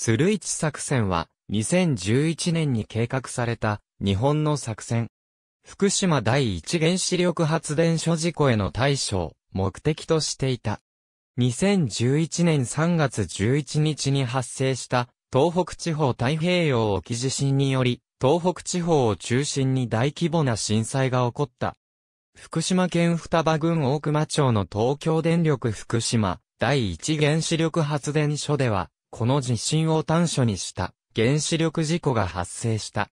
鶴市作戦は、2011年に計画された、日本の作戦。福島第一原子力発電所事故への対処を目的としていた。2011年3月11日に発生した東北地方太平洋沖地震により、東北地方を中心に大規模な震災が起こった。福島県双葉郡大熊町の東京電力福島第一原子力発電所では、この地震を端緒にした原子力事故が発生した。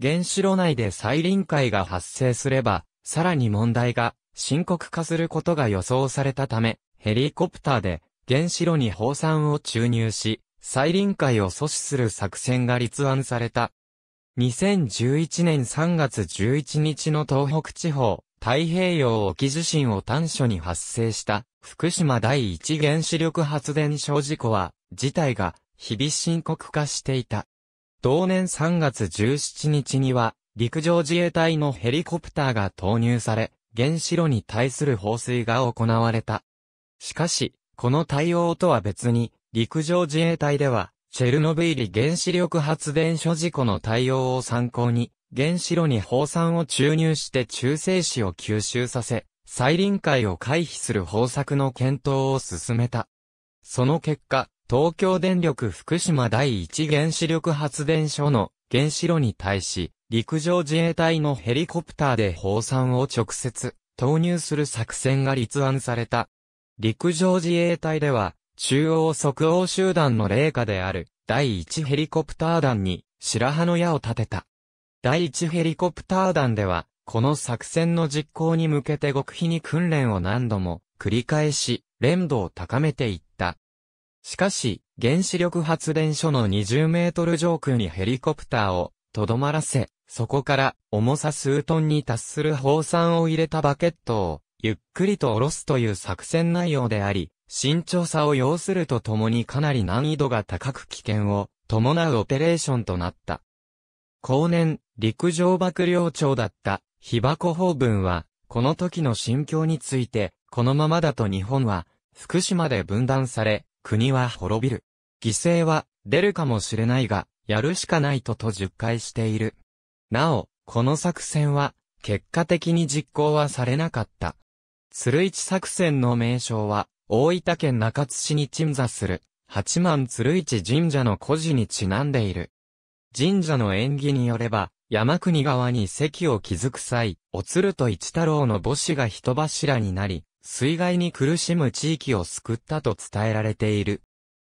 原子炉内で再臨界が発生すれば、さらに問題が深刻化することが予想されたため、ヘリコプターで原子炉に放散を注入し、再臨界を阻止する作戦が立案された。2011年3月11日の東北地方、太平洋沖地震を端緒に発生した福島第一原子力発電所事故は、事態が日々深刻化していた。同年3月17日には、陸上自衛隊のヘリコプターが投入され、原子炉に対する放水が行われた。しかし、この対応とは別に、陸上自衛隊では、チェルノブイリ原子力発電所事故の対応を参考に、原子炉に放酸を注入して中性子を吸収させ、再臨界を回避する方策の検討を進めた。その結果、東京電力福島第一原子力発電所の原子炉に対し、陸上自衛隊のヘリコプターで放酸を直接投入する作戦が立案された。陸上自衛隊では、中央即応集団の霊下である第一ヘリコプター団に白羽の矢を立てた。第一ヘリコプター団では、この作戦の実行に向けて極秘に訓練を何度も繰り返し、連度を高めていった。しかし、原子力発電所の20メートル上空にヘリコプターをとどまらせ、そこから重さ数トンに達する放散を入れたバケットをゆっくりと下ろすという作戦内容であり、慎重さを要するとともにかなり難易度が高く危険を伴うオペレーションとなった。後年、陸上幕僚長だった、被箱法文は、この時の心境について、このままだと日本は、福島で分断され、国は滅びる。犠牲は、出るかもしれないが、やるしかないとと述回している。なお、この作戦は、結果的に実行はされなかった。鶴市作戦の名称は、大分県中津市に鎮座する、八幡鶴市神社の故事にちなんでいる。神社の縁起によれば、山国側に席を築く際、おつると一太郎の母子が人柱になり、水害に苦しむ地域を救ったと伝えられている。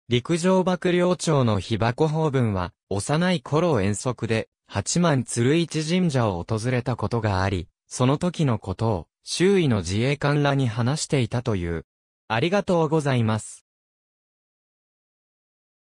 陸上幕僚長の被箱法文は、幼い頃遠足で、八幡鶴市神社を訪れたことがあり、その時のことを、周囲の自衛官らに話していたという。ありがとうございます。